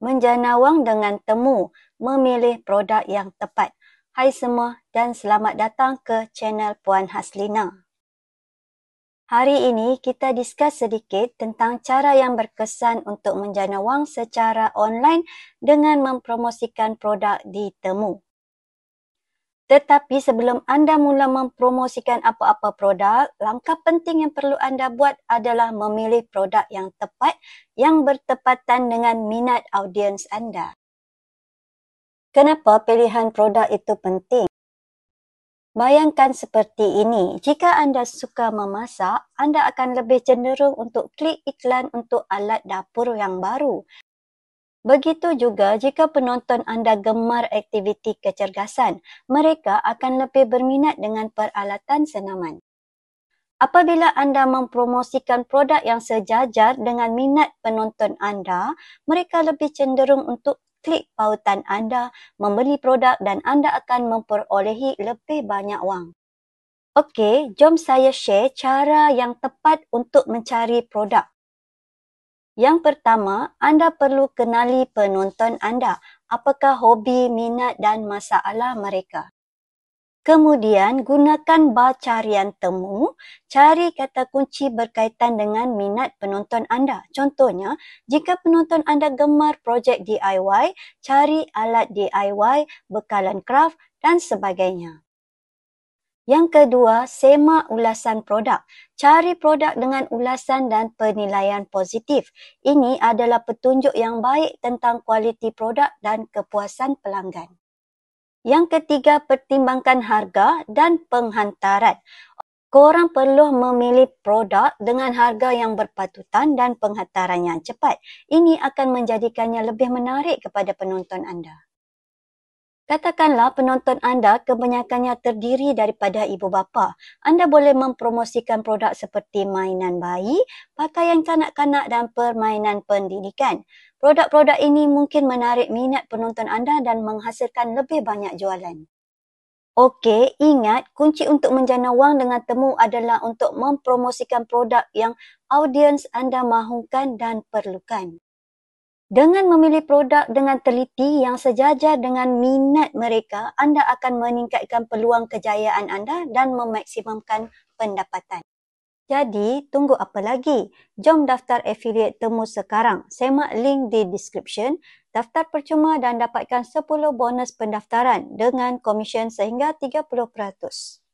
menjana wang dengan temu, memilih produk yang tepat. Hai semua dan selamat datang ke channel Puan Haslina. Hari ini kita discuss sedikit tentang cara yang berkesan untuk menjana wang secara online dengan mempromosikan produk di Temu. Tetapi sebelum anda mula mempromosikan apa-apa produk, langkah penting yang perlu anda buat adalah memilih produk yang tepat yang bertepatan dengan minat audiens anda. Kenapa pilihan produk itu penting? Bayangkan seperti ini, jika anda suka memasak, anda akan lebih cenderung untuk klik iklan untuk alat dapur yang baru. Begitu juga jika penonton anda gemar aktiviti kecergasan, mereka akan lebih berminat dengan peralatan senaman. Apabila anda mempromosikan produk yang sejajar dengan minat penonton anda, mereka lebih cenderung untuk klik pautan anda, membeli produk dan anda akan memperolehi lebih banyak wang. Okey, jom saya share cara yang tepat untuk mencari produk. Yang pertama, anda perlu kenali penonton anda. Apakah hobi, minat dan masalah mereka? Kemudian, gunakan bar carian temu, cari kata kunci berkaitan dengan minat penonton anda. Contohnya, jika penonton anda gemar projek DIY, cari alat DIY, bekalan craft dan sebagainya. Yang kedua, semak ulasan produk. Cari produk dengan ulasan dan penilaian positif. Ini adalah petunjuk yang baik tentang kualiti produk dan kepuasan pelanggan. Yang ketiga, pertimbangkan harga dan penghantaran. Korang perlu memilih produk dengan harga yang berpatutan dan penghantaran yang cepat. Ini akan menjadikannya lebih menarik kepada penonton anda. Katakanlah penonton anda kebanyakannya terdiri daripada ibu bapa. Anda boleh mempromosikan produk seperti mainan bayi, pakaian kanak-kanak dan permainan pendidikan. Produk-produk ini mungkin menarik minat penonton anda dan menghasilkan lebih banyak jualan. Okey, ingat kunci untuk menjana wang dengan temu adalah untuk mempromosikan produk yang audiens anda mahukan dan perlukan. Dengan memilih produk dengan teliti yang sejajar dengan minat mereka, anda akan meningkatkan peluang kejayaan anda dan memaksimumkan pendapatan. Jadi, tunggu apa lagi? Jom daftar affiliate temu sekarang. Semak link di description. Daftar percuma dan dapatkan 10 bonus pendaftaran dengan komisen sehingga 30%.